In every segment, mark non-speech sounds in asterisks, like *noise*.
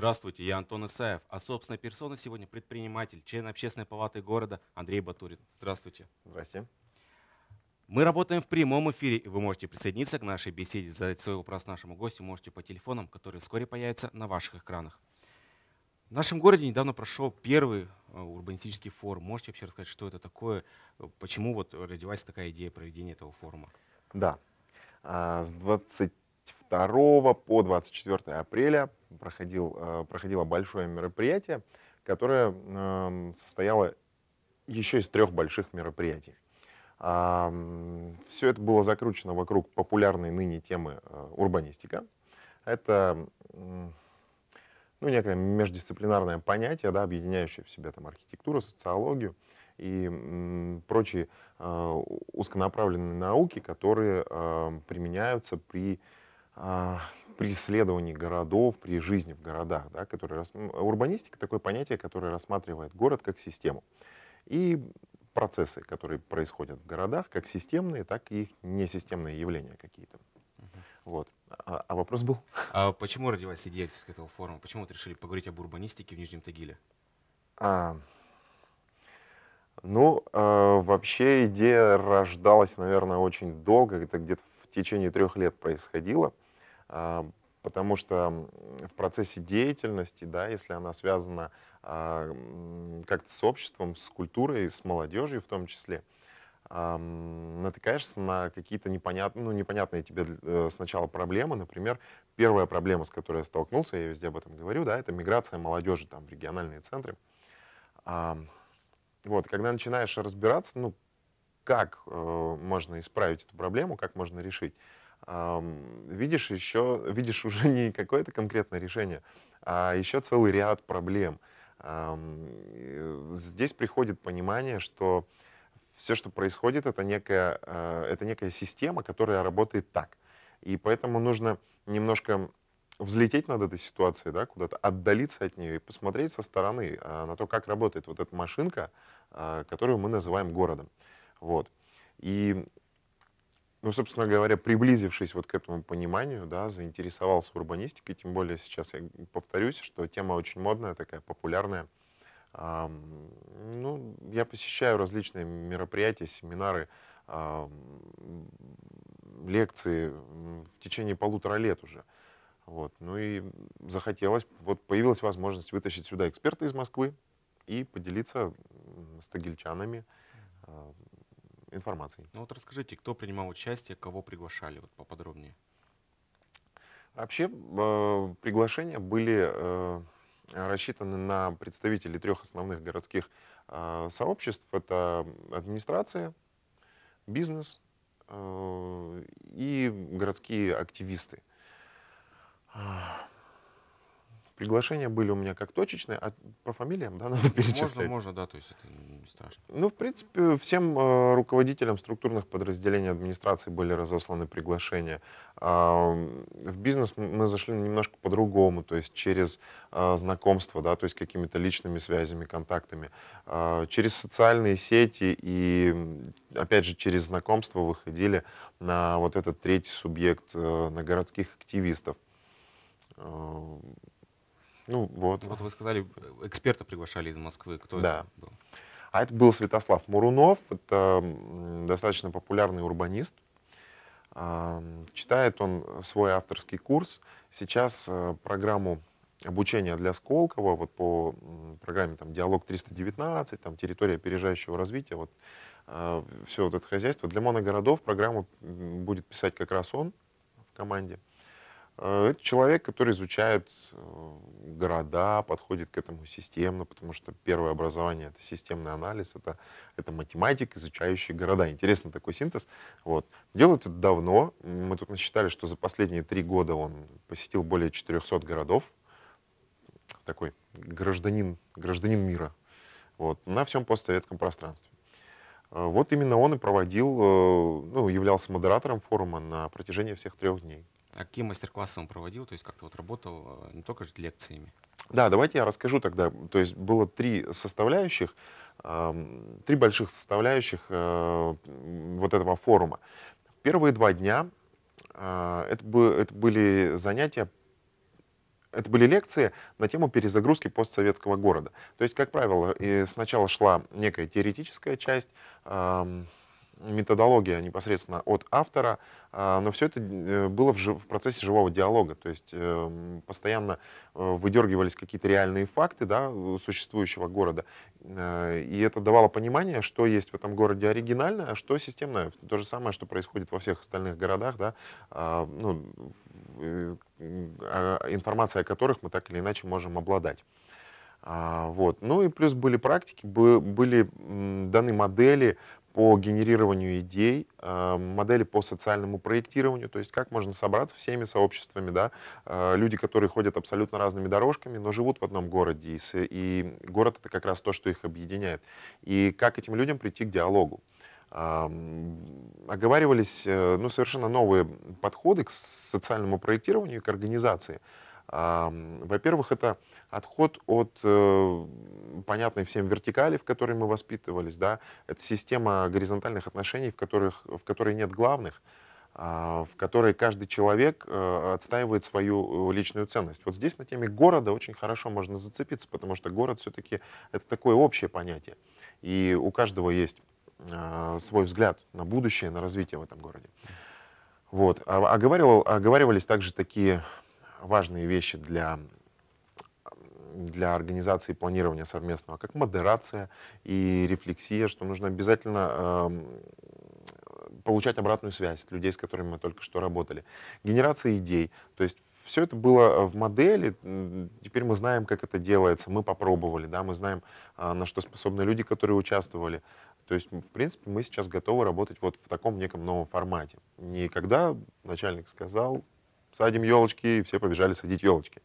Здравствуйте, я Антон Исаев, а собственная персона сегодня предприниматель, член общественной палаты города Андрей Батурин. Здравствуйте. Здравствуйте. Мы работаем в прямом эфире, и вы можете присоединиться к нашей беседе, задать свой вопрос нашему гостю, можете по телефонам, которые вскоре появятся на ваших экранах. В нашем городе недавно прошел первый э, урбанистический форум. Можете вообще рассказать, что это такое, почему вот родилась такая идея проведения этого форума? Да. А, с 20 2 по 24 апреля проходил, э, проходило большое мероприятие, которое эм, состояло еще из трех больших мероприятий. Все это было закручено вокруг популярной ныне темы э, урбанистика. Это ну, некое междисциплинарное понятие, да, объединяющее в себе там, архитектуру, социологию и прочие э, узконаправленные науки, которые э, применяются при а, при исследовании городов, при жизни в городах, да, которые, урбанистика такое понятие, которое рассматривает город как систему. И процессы, которые происходят в городах, как системные, так и их несистемные явления какие-то. Угу. Вот. А, а вопрос был? А почему родилась идея этого форума? Почему вот решили поговорить об урбанистике в Нижнем Тагиле? А, ну, э, вообще идея рождалась, наверное, очень долго. Это где-то в течение трех лет происходило. А, потому что в процессе деятельности, да, если она связана а, как-то с обществом, с культурой, с молодежью в том числе, а, натыкаешься на какие-то непонятные, ну, непонятные тебе э, сначала проблемы. Например, первая проблема, с которой я столкнулся, я везде об этом говорю, да, это миграция молодежи там, в региональные центры. Вот, когда начинаешь разбираться, ну, как э, можно исправить эту проблему, как можно решить, видишь еще, видишь *laughs* уже не какое-то конкретное решение, а еще целый ряд проблем. Здесь приходит понимание, что все, что происходит, это некая, а, это некая система, которая работает так. И поэтому нужно немножко взлететь над этой ситуацией, да, куда-то отдалиться от нее и посмотреть со стороны а, на то, как работает вот эта машинка, а, которую мы называем городом. Вот. И ну, собственно говоря, приблизившись вот к этому пониманию, да, заинтересовался урбанистикой, тем более сейчас я повторюсь, что тема очень модная, такая популярная. ну, я посещаю различные мероприятия, семинары, лекции в течение полутора лет уже. Вот. Ну и захотелось, вот появилась возможность вытащить сюда эксперта из Москвы и поделиться с тагильчанами информацией. Ну вот расскажите, кто принимал участие, кого приглашали вот поподробнее? Вообще э, приглашения были э, рассчитаны на представителей трех основных городских э, сообществ. Это администрация, бизнес э, и городские активисты. Приглашения были у меня как точечные, а по фамилиям, да, *laughs* надо перечислять? Можно, можно, да, то есть это не страшно. Ну, в принципе, всем э, руководителям структурных подразделений администрации были разосланы приглашения. Э, в бизнес мы зашли немножко по-другому, то есть через э, а, знакомство, да, то есть какими-то личными связями, контактами, э, через социальные сети и, опять же, через знакомство выходили на вот этот третий субъект, э, на городских активистов. Ну вот. Вот вы сказали, эксперта приглашали из Москвы. Кто да. это был? А это был Святослав Мурунов. Это достаточно популярный урбанист. А, читает он свой авторский курс. Сейчас э, программу обучения для Сколково вот по программе там, «Диалог 319», там, «Территория опережающего развития», вот, а, все вот это хозяйство. Для моногородов программу будет писать как раз он в команде. Э, это человек, который изучает э, города, подходит к этому системно, потому что первое образование — это системный анализ, это, это математик, изучающий города. Интересный такой синтез. Вот. Делает это давно. Мы тут насчитали, что за последние три года он посетил более 400 городов. Такой гражданин, гражданин мира вот, на всем постсоветском пространстве. Э, вот именно он и проводил, ну, являлся модератором форума на протяжении всех трех дней. А какие мастер-классы он проводил? То есть как-то вот работал э, не только же лекциями? Да, давайте я расскажу тогда. То есть было три составляющих, три больших составляющих э, вот этого форума. Первые два дня э, это были занятия это были лекции на тему перезагрузки постсоветского города. То есть, как правило, сначала шла некая теоретическая часть, методология непосредственно от автора, а, но все это э, было в процессе живого диалога, то есть эм, постоянно э, выдергивались какие-то реальные факты да, существующего города, э, и это давало понимание, что есть в этом городе оригинальное, а что системное. То же самое, что происходит во всех остальных городах, да, а, ну, а, информация о которых мы так или иначе можем обладать. Вот. Ну и плюс были практики, были даны модели по генерированию идей, а, модели по социальному проектированию, то есть как можно собраться всеми сообществами, да, а, люди, которые ходят абсолютно разными дорожками, но живут в одном городе, и город это как раз то, что их объединяет. И как этим людям прийти к диалогу. А, оговаривались э, ну, совершенно новые подходы к социальному проектированию к организации. Во-первых, это отход от э, понятной всем вертикали, в которой мы воспитывались, да, это система горизонтальных отношений, в, которых, в которой нет главных, э, в которой каждый человек э, отстаивает свою э, личную ценность. Вот здесь на теме города очень хорошо можно зацепиться, потому что город все-таки это такое общее понятие, и у каждого есть э, свой взгляд на будущее, на развитие в этом городе. Вот. Оговаривал, а, а оговаривались также такие важные вещи для для организации планирования совместного, как модерация и рефлексия, что нужно обязательно эм, получать обратную связь от людей, с которыми мы только что работали. Генерация идей, то есть все это было э, в модели, теперь мы знаем, как это делается, мы попробовали, да, мы знаем, а, на что способны люди, которые участвовали. То есть, в принципе, мы сейчас готовы работать вот в таком неком новом формате. Не когда начальник сказал, садим елочки, и все побежали садить елочки.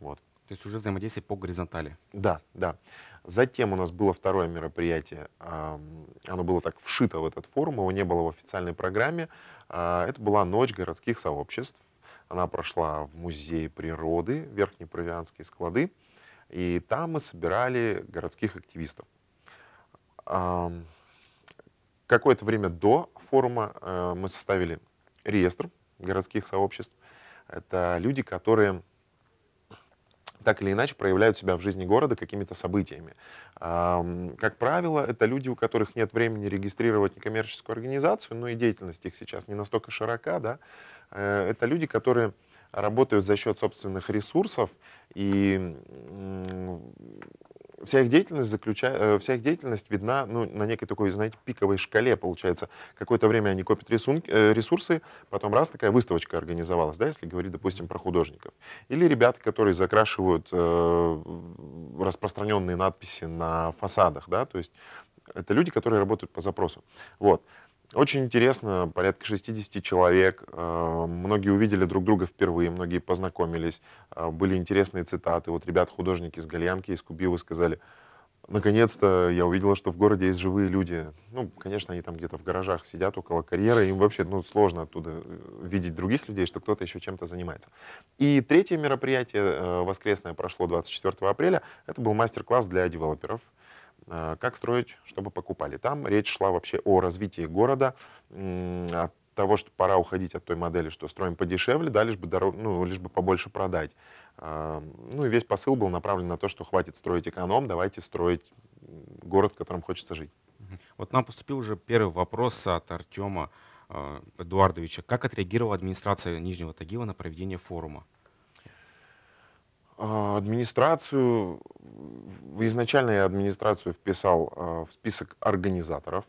Вот. То есть уже взаимодействие по горизонтали. Да, да. Затем у нас было второе мероприятие. Оно было так вшито в этот форум, его не было в официальной программе. А, это была ночь городских сообществ. Она прошла в музее природы, Верхнепровианские склады. И там мы собирали городских активистов. Какое-то время до форума э, мы составили реестр городских сообществ. Это люди, которые так или иначе проявляют себя в жизни города какими-то событиями. Как правило, это люди, у которых нет времени регистрировать некоммерческую организацию, но и деятельность их сейчас не настолько широка, да. Э, это люди, которые работают за счет собственных ресурсов и вся их деятельность заключа... Э, вся их деятельность видна ну, на некой такой, знаете, пиковой шкале, получается. Какое-то время они копят рисунки, э, ресурсы, потом раз такая выставочка организовалась, да, если говорить, допустим, про художников. Или ребята, которые закрашивают э, распространенные надписи на фасадах, да, то есть это люди, которые работают по запросу. Вот. Очень интересно, порядка 60 человек. Э, многие увидели друг друга впервые, многие познакомились. Э, были интересные цитаты. Вот ребят-художники из Гальянки, из Кубивы сказали, наконец-то я увидела, что в городе есть живые люди. Ну, конечно, они там где-то в гаражах сидят около карьера, им вообще ну, сложно оттуда э, видеть других людей, что кто-то еще чем-то занимается. И третье мероприятие воскресное прошло 24 апреля. Это был мастер-класс для девелоперов. Э, как строить, чтобы покупали. Там речь шла вообще о развитии города, от того, что пора уходить от той модели, что строим подешевле, да, лишь бы, дорог, ну, лишь бы побольше продать. Эм, ну и весь посыл был направлен на то, что хватит строить эконом, давайте строить город, в котором хочется жить. Вот нам поступил уже первый вопрос от Артема э, Эдуардовича. Как отреагировала администрация Нижнего Тагила на проведение форума? А, администрацию, изначально я администрацию вписал а, в список организаторов,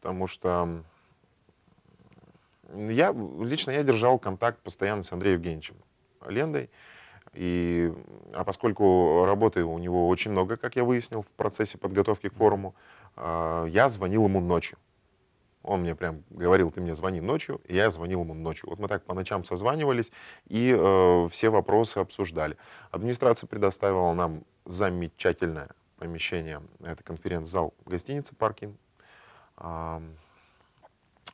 потому что я, лично я держал контакт постоянно с Андреем Евгеньевичем Лендой. И, а поскольку работы у него очень много, как я выяснил, в процессе подготовки к форуму, а, я звонил ему ночью. Он мне прям говорил, ты мне звони ночью, и я звонил ему ночью. Вот мы так по ночам созванивались и э, все вопросы обсуждали. Администрация предоставила нам замечательное помещение. Это конференц-зал гостиницы «Паркин». А,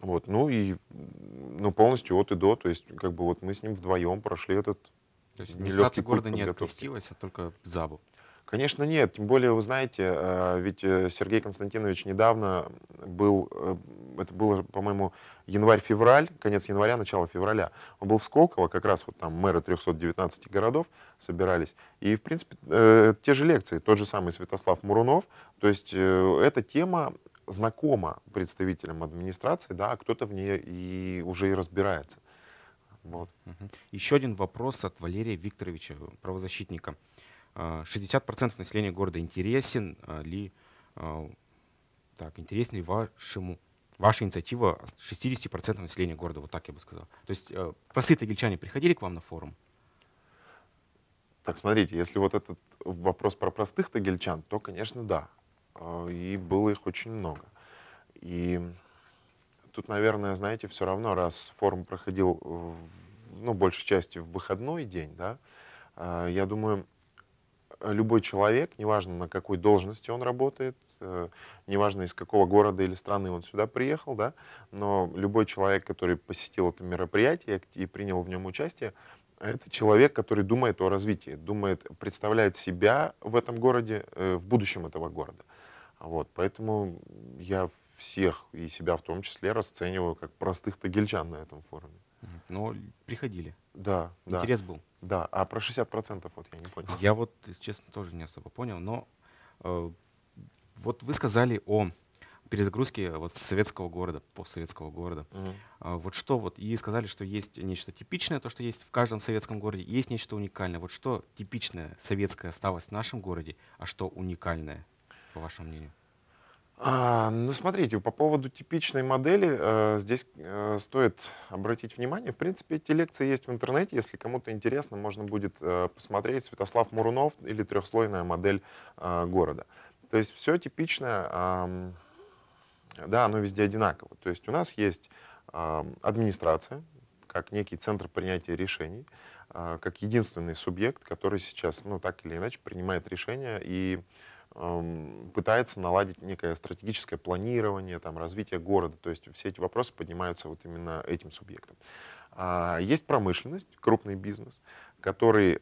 вот, ну и ну, полностью от и до. То есть как бы вот мы с ним вдвоем прошли этот то есть администрации города не открестилась, а только ЗАБу. Конечно, нет. Тем более, вы знаете, а, ведь э, Сергей Константинович недавно был, э, это было, по-моему, январь-февраль, конец января, начало февраля. Он был в Сколково, как раз вот там мэры 319 городов собирались. И, в принципе, э, те же лекции, тот же самый Святослав Мурунов. То есть эта тема знакома представителям администрации, да, а кто-то в ней и уже и разбирается. Вот. Еще один вопрос от Валерия Викторовича, правозащитника. 60% а, населения города интересен а, ли, а, так, интересен ли вашему, ваша инициатива 60% населения города, вот так я бы сказал. То есть э, простые тагильчане приходили к вам на форум? Так, смотрите, если вот этот вопрос про простых тагильчан, то, конечно, да. И было их очень много. И тут, наверное, знаете, все равно, раз форум проходил, ну, большей части в выходной день, да, я думаю, Э, любой человек, неважно на какой должности он работает, э, неважно из какого города или страны он сюда приехал, да, но любой человек, который посетил это мероприятие и принял в нем участие, это человек, который думает о развитии, думает, представляет себя в этом городе, э, в будущем этого города. Вот, поэтому я всех и себя в том числе расцениваю как простых тагильчан на этом форуме. Но приходили. Да. Интерес да. был. Да, а про 60% вот я не понял. Я вот, если честно, тоже не особо понял, но э, вот вы сказали о перезагрузке вот советского города, постсоветского города. Угу. А, вот что вот, и сказали, что есть нечто типичное, то, что есть в каждом советском городе, есть нечто уникальное. Вот что типичное советское осталось в нашем городе, а что уникальное, по вашему мнению? А, ну, смотрите, по поводу типичной модели э, здесь э, стоит обратить внимание. В принципе, эти лекции есть в интернете. Если кому-то интересно, можно будет э, посмотреть Святослав Мурунов или трехслойная модель э, города. То есть все типичное, э, да, оно везде одинаково. То есть у нас есть э, администрация, как некий центр принятия решений, э, как единственный субъект, который сейчас, ну, так или иначе, принимает решения и э, пытается наладить некое стратегическое планирование, там, развитие города. То есть все эти вопросы поднимаются вот именно этим субъектом. А, есть промышленность, крупный бизнес, который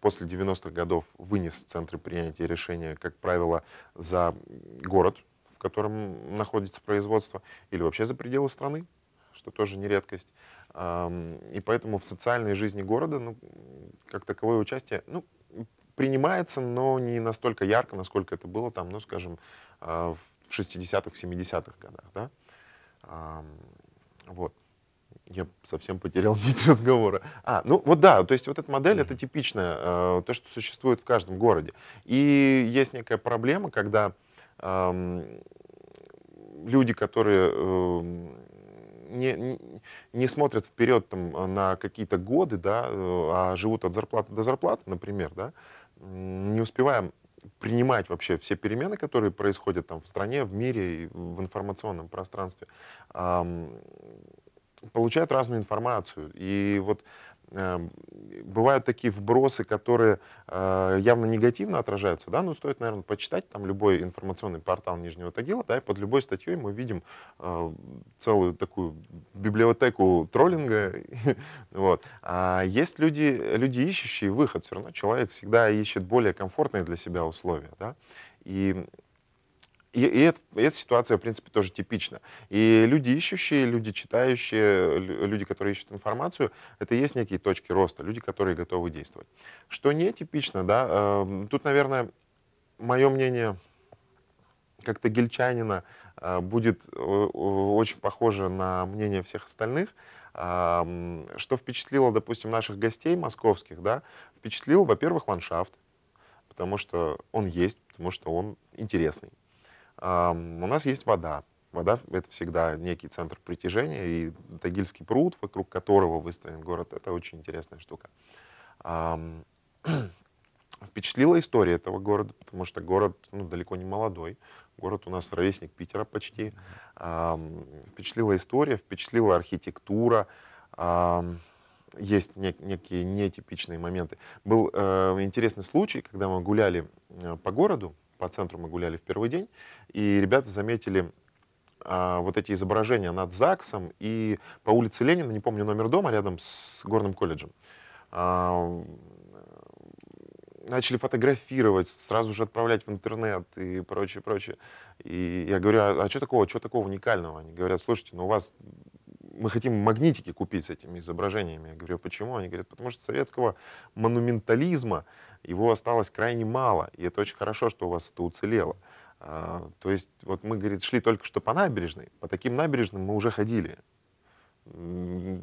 после 90-х годов вынес центры принятия решения, как правило, за город, в котором находится производство, или вообще за пределы страны, что тоже не редкость. И поэтому в социальной жизни города, ну, как таковое участие, ну, принимается, но не настолько ярко, насколько это было там, ну, скажем, а, в 60-х, 70-х годах, да. вот. Я совсем потерял *laughs* нить разговора. А, ну вот да, то есть вот эта модель, mm-hmm. это типичная, а, то, что существует в каждом городе. И есть некая проблема, когда э, люди, которые э, не, не, не смотрят вперед там, а, на какие-то годы, да, э, а живут от зарплаты до зарплаты, например, да, э, не успеваем принимать вообще все перемены, которые происходят там в стране, в мире и в информационном пространстве, получают разную информацию. И вот Эм, бывают такие вбросы, которые э, явно негативно отражаются, да, но ну, стоит, наверное, почитать там любой информационный портал Нижнего Тагила, да, и под любой статьей мы видим э, целую такую библиотеку троллинга, *laughs* вот. А есть люди, люди ищущие выход, все равно человек всегда ищет более комфортные для себя условия, да, и и, и это, эта ситуация, в принципе, тоже типична. И люди ищущие, люди читающие, люди, которые ищут информацию, это есть некие точки роста, люди, которые готовы действовать. Что не типично, да, э, тут, наверное, мое мнение как-то гельчанина э, будет э, очень похоже на мнение всех остальных. Э, что впечатлило, допустим, наших гостей московских, да, впечатлил, во-первых, ландшафт, потому что он есть, потому что он интересный у нас есть вода. Вода — это всегда некий центр притяжения, и Тагильский пруд, вокруг которого выстроен город, это очень интересная штука. *clears throat* Впечатлила история этого города, потому что город ну, далеко не молодой, город у нас ровесник Питера почти. Впечатлила история, впечатлила архитектура, есть некие нетипичные моменты. Был э, интересный случай, когда мы гуляли э, по городу, по центру мы гуляли в первый день, и ребята заметили а, вот эти изображения над ЗАГСом и по улице Ленина, не помню номер дома, рядом с горным колледжем. А, начали фотографировать, сразу же отправлять в интернет и прочее, прочее. И я говорю, а, а что такого, что такого уникального? Они говорят, слушайте, ну у вас мы хотим магнитики купить с этими изображениями. Я говорю, почему? Они говорят, потому что советского монументализма его осталось крайне мало, и это очень хорошо, что у вас это уцелело. А, то есть вот мы, говорит, шли только что по набережной, по таким набережным мы уже ходили.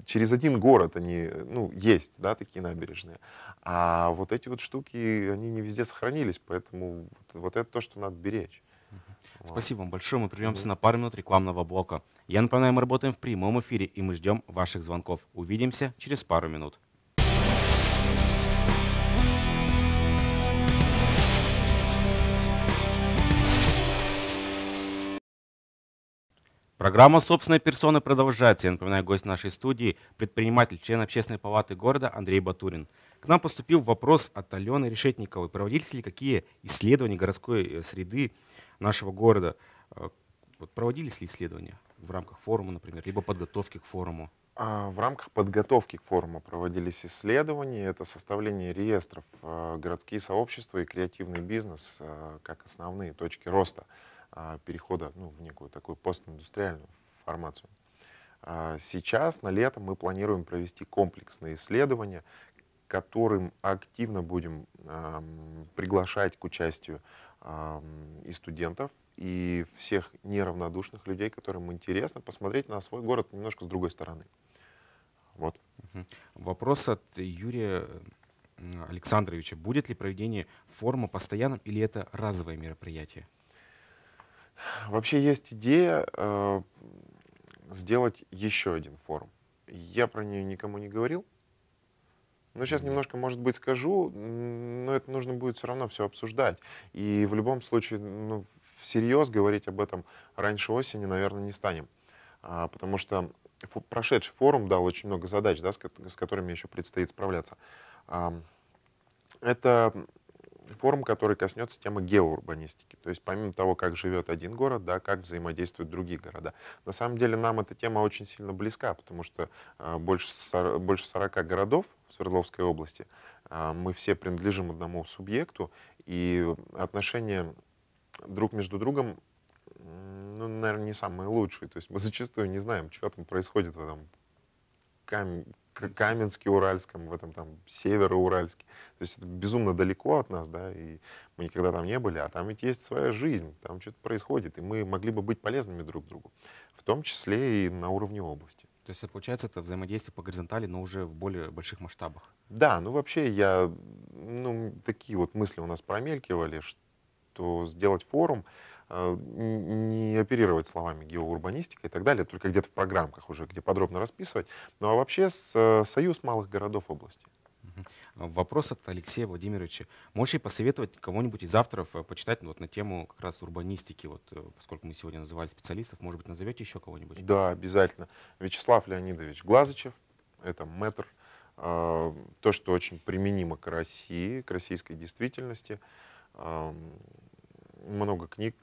Через один город они, ну, есть, да, такие набережные. А вот эти вот штуки, они не везде сохранились, поэтому вот, вот это то, что надо беречь. Вот. Спасибо вам большое. Мы прервемся да. на пару минут рекламного блока. Я напоминаю, мы работаем в прямом эфире, и мы ждем ваших звонков. Увидимся через пару минут. Программа «Собственная персона» продолжается. Я напоминаю, гость нашей студии – предприниматель, член общественной палаты города Андрей Батурин. К нам поступил вопрос от Алены Решетниковой. Проводились ли какие исследования городской э, среды нашего города. Э, вот проводились ли исследования в рамках форума, например, либо подготовки к форуму? А, в рамках подготовки к форуму проводились исследования. Это составление реестров, э, городские сообщества и креативный бизнес э, как основные точки роста а, перехода ну, в некую такую постиндустриальную формацию. А, сейчас, на лето, мы планируем провести комплексные исследования, которым активно будем приглашать к участию и студентов, и всех неравнодушных людей, которым интересно посмотреть на свой город немножко с другой стороны. Вот. Вопрос от Юрия Александровича. Будет ли проведение форума постоянным или это разовое мероприятие? Вообще есть идея э, сделать еще один форум. Я про нее никому не говорил, ну сейчас немножко, может быть, скажу, но это нужно будет все равно все обсуждать. И в любом случае, ну, всерьез говорить об этом раньше осени, наверное, не станем. А, потому что прошедший форум дал очень много задач, да, с, с которыми еще предстоит справляться. А, это форум, который коснется темы геоурбанистики. То есть помимо того, как живет один город, да, как взаимодействуют другие города. На самом деле нам эта тема очень сильно близка, потому что э, больше, 40, больше 40 городов Свердловской области. А, мы все принадлежим одному субъекту, и отношения друг между другом, ну, наверное, не самые лучшие. То есть мы *laughs* зачастую не знаем, что там происходит в этом Кам... Каменске, Уральском, в этом там Североуральске. То есть это безумно далеко от нас, да, и мы никогда там не были, а там ведь есть своя жизнь, там что-то происходит, и мы могли бы быть полезными друг другу, в том числе и на уровне области. То есть это получается это взаимодействие по горизонтали, но уже в более больших масштабах. Да, ну вообще я, ну такие вот мысли у нас промелькивали, что сделать форум, э, не оперировать словами геоурбанистика и так далее, только где-то в программках уже, где подробно расписывать. Ну а вообще с, э, Союз малых городов области вопрос от Алексея Владимировича. Можешь Можете посоветовать кого-нибудь из авторов э, почитать вот, на тему как раз урбанистики, вот, э, поскольку мы сегодня называли специалистов, может быть, назовете еще кого-нибудь? Да, обязательно. Вячеслав Леонидович Глазычев, это мэтр, э, то, что очень применимо к России, к российской действительности. Эм, много книг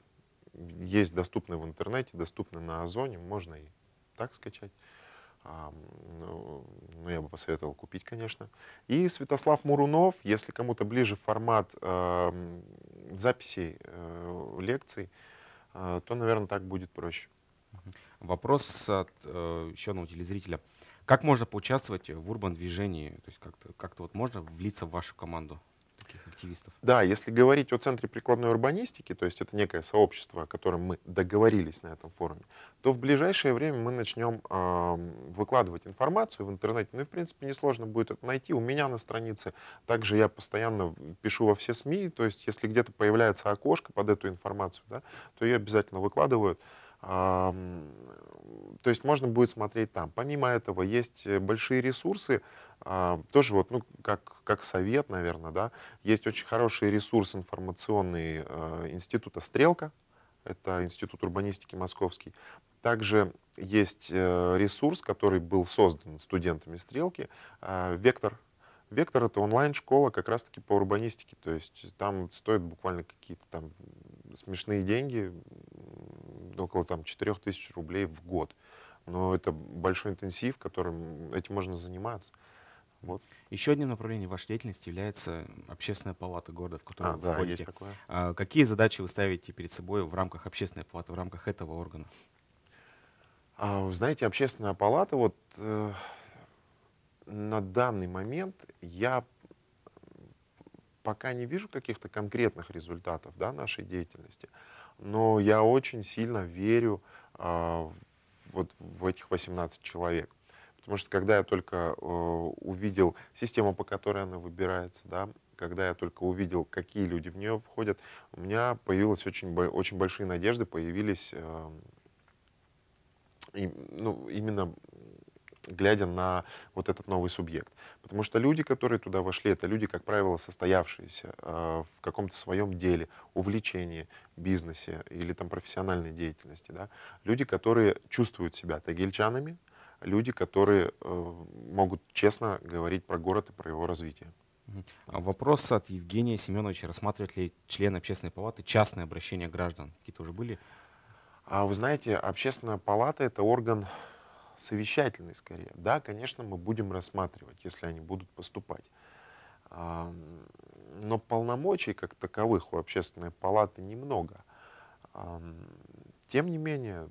есть доступны в интернете, доступны на Озоне, можно и так скачать. А, ну, ну, я бы посоветовал купить, конечно. И Святослав Мурунов, если кому-то ближе формат э, записей э, лекций, э, то, наверное, так будет проще. Вопрос от э, еще одного телезрителя. Как можно поучаствовать в урбан-движении? То есть как-то как, как -то вот можно влиться в вашу команду? таких активистов. Да, если говорить о Центре прикладной урбанистики, то есть это некое сообщество, о котором мы договорились на этом форуме, то в ближайшее время мы начнем э, выкладывать информацию в интернете. Ну и, в принципе, несложно будет это найти. У меня на странице также я постоянно пишу во все СМИ, то есть если где-то появляется окошко под эту информацию, да, то ее обязательно выкладывают. То есть можно будет смотреть там. Помимо этого, есть э, большие ресурсы, а, тоже вот, ну, как, как совет, наверное, да, есть очень хороший ресурс информационный э, института «Стрелка», это Институт урбанистики Московский. Также есть э, ресурс, который был создан студентами «Стрелки», э, «Вектор», Вектор это онлайн-школа как раз-таки по урбанистике, то есть там стоят буквально какие-то там смешные деньги, около там 4000 рублей в год. Но это большой интенсив, которым этим можно заниматься. Вот. Еще одним направлением вашей деятельности является общественная палата города, в которую а, вы да, входите. Есть такое. А, какие задачи вы ставите перед собой в рамках общественной палаты, в рамках этого органа? А, знаете, общественная палата, вот э, на данный момент я пока не вижу каких-то конкретных результатов да, нашей деятельности, но я очень сильно верю э, вот в этих 18 человек. Потому что когда я только э, увидел систему, по которой она выбирается, да, когда я только увидел, какие люди в нее входят, у меня появилось очень, очень большие надежды, появились эм, ну, именно глядя на вот этот новый субъект. Потому что люди, которые туда вошли, это люди, как правило, состоявшиеся э, в каком-то своем деле, увлечении, бизнесе или там профессиональной деятельности. Да? Люди, которые чувствуют себя тагильчанами, э, люди, которые э, могут честно говорить про город и про его развитие. А вопрос от Евгения Семеновича. Рассматривают ли члены общественной палаты частные обращения граждан? Какие-то уже были? А вы знаете, общественная палата — это орган совещательный скорее. Да, конечно, мы будем рассматривать, если они будут поступать. Но полномочий как таковых у общественной палаты немного. Тем не менее,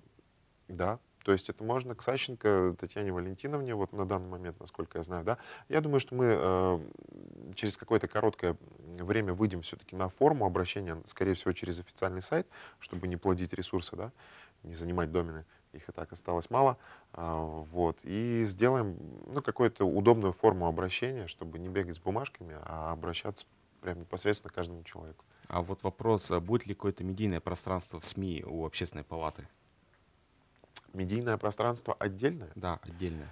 да, то есть это можно к Сащенко, Татьяне Валентиновне, вот на данный момент, насколько я знаю, да. Я думаю, что мы э, через какое-то короткое время выйдем все-таки на форму обращения, скорее всего, через официальный сайт, чтобы не плодить ресурсы, да, не занимать домены их и так осталось мало, а, вот, и сделаем, ну, какую-то удобную форму обращения, чтобы не бегать с бумажками, а обращаться прям непосредственно к каждому человеку. А вот вопрос, а будет ли какое-то медийное пространство в СМИ у общественной палаты? медийное пространство отдельное? Да, отдельное.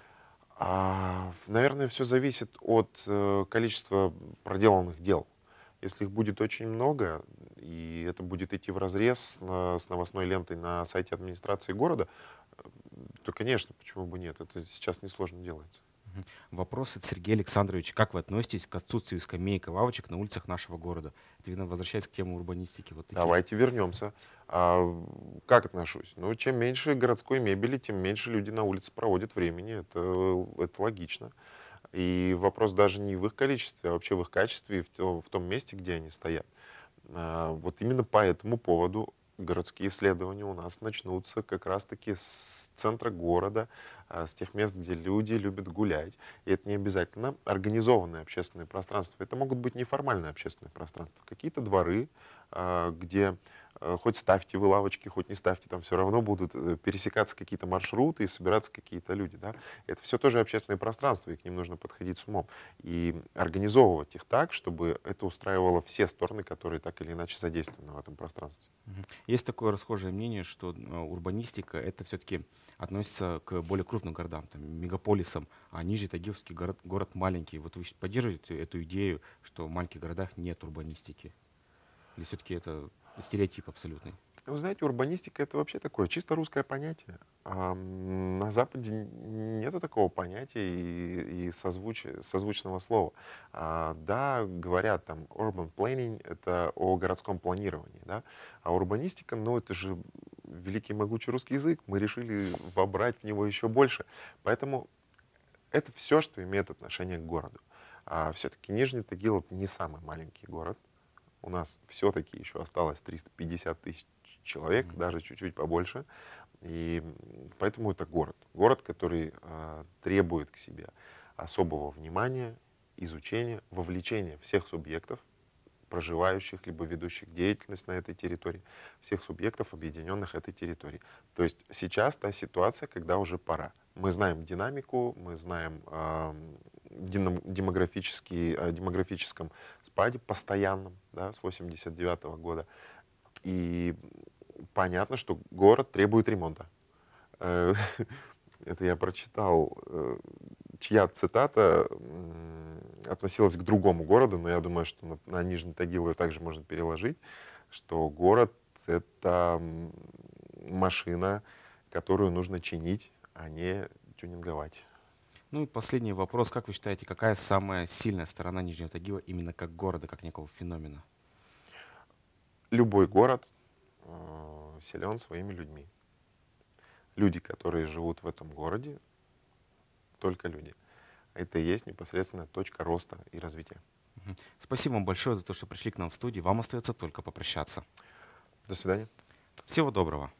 А, наверное, все зависит от э, количества проделанных дел. Если их будет очень много, и это будет идти в разрез на, э, с новостной лентой на сайте администрации города, э, то, конечно, почему бы нет, это сейчас несложно делается. Вопрос от Сергея Александровича. Как вы относитесь к отсутствию скамеек и лавочек на улицах нашего города? Это, видно, возвращается к теме урбанистики. Вот Давайте вернемся. А как отношусь? Ну, чем меньше городской мебели, тем меньше люди на улице проводят времени. Это, это логично. И вопрос даже не в их количестве, а вообще в их качестве и в, в том месте, где они стоят. А, вот именно по этому поводу городские исследования у нас начнутся как раз-таки с центра города, а, с тех мест, где люди любят гулять. И это не обязательно организованные общественные пространства. Это могут быть неформальные общественные пространства. Какие-то дворы, а, где Э, хоть ставьте вы лавочки, хоть не ставьте, там все равно будут э, пересекаться какие-то маршруты и собираться какие-то люди. Да? Это все тоже общественное пространство, и к ним нужно подходить с умом. И организовывать их так, чтобы это устраивало все стороны, которые так или иначе задействованы в этом пространстве. Есть такое расхожее мнение, что э, урбанистика это все-таки относится к более крупным городам, там, мегаполисам, а ниже Тагиловский город, город маленький. Вот вы поддерживаете эту идею, что в маленьких городах нет урбанистики? Или все-таки это стереотип абсолютный. Вы знаете, урбанистика это вообще такое чисто русское понятие. А на Западе нету такого понятия и, и созвуч, созвучного слова. А, да, говорят там urban planning это о городском планировании, да, а урбанистика, ну это же великий могучий русский язык, мы решили вобрать в него еще больше. Поэтому это все, что имеет отношение к городу. А все-таки Нижний Тагил это не самый маленький город, у нас все-таки еще осталось 350 тысяч человек, mm-hmm. даже чуть-чуть побольше. И поэтому это город. Город, который э, требует к себе особого внимания, изучения, вовлечения всех субъектов, проживающих либо ведущих деятельность на этой территории, всех субъектов, объединенных этой территорией. То есть сейчас та ситуация, когда уже пора. Мы знаем динамику, мы знаем демографический, э, демографическом спаде постоянном да, с 89 года. И понятно, что город требует ремонта. Э, *laughs* это я прочитал, э, чья цитата относилась к другому городу, но я думаю, что на, на Нижний Тагил ее также можно переложить, что город — это машина, которую нужно чинить, а не тюнинговать. Ну и последний вопрос. Как вы считаете, какая самая сильная сторона Нижнего Тагила именно как города, как некого феномена? Любой город э, силен своими людьми. Люди, которые живут в этом городе, только люди. Это и есть непосредственно точка роста и развития. Спасибо вам большое за то, что пришли к нам в студию. Вам остается только попрощаться. До свидания. Всего доброго.